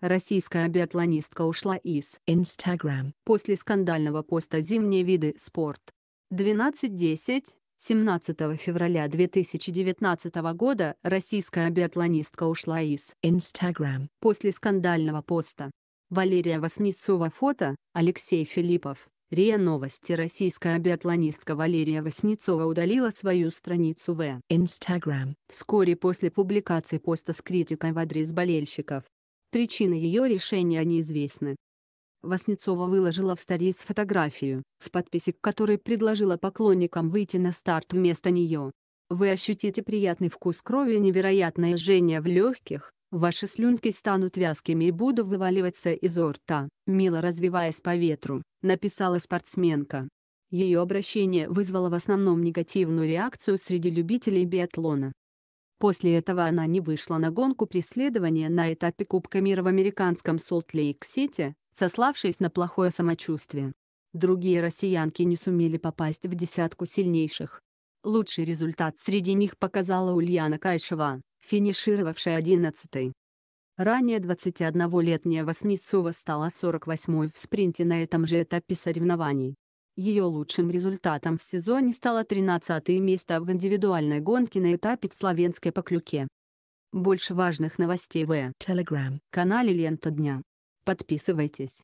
Российская биатлонистка ушла из Instagram после скандального поста «Зимние виды спорт». 12.10, 17 февраля 2019 года российская биатлонистка ушла из Instagram после скандального поста. Валерия Васнецова фото, Алексей Филиппов. РИА Новости Российская биатлонистка Валерия Васнецова удалила свою страницу в Instagram вскоре после публикации поста с критикой в адрес болельщиков. Причины ее решения неизвестны. Васнецова выложила в сторис фотографию, в подписи к которой предложила поклонникам выйти на старт вместо нее. Вы ощутите приятный вкус крови и невероятное жжение в легких, ваши слюнки станут вязкими и будут вываливаться изо рта, мило развиваясь по ветру, написала спортсменка. Ее обращение вызвало в основном негативную реакцию среди любителей биатлона. После этого она не вышла на гонку преследования на этапе Кубка мира в американском Солт-Лейк-Сити, сославшись на плохое самочувствие. Другие россиянки не сумели попасть в десятку сильнейших. Лучший результат среди них показала Ульяна Кайшева, финишировавшая 11-й. Ранее 21-летняя Васнецова стала 48-й в спринте на этом же этапе соревнований. Ее лучшим результатом в сезоне стало 13 место в индивидуальной гонке на этапе в Словенской Поклюке. Больше важных новостей в Telegram канале «Лента дня». Подписывайтесь.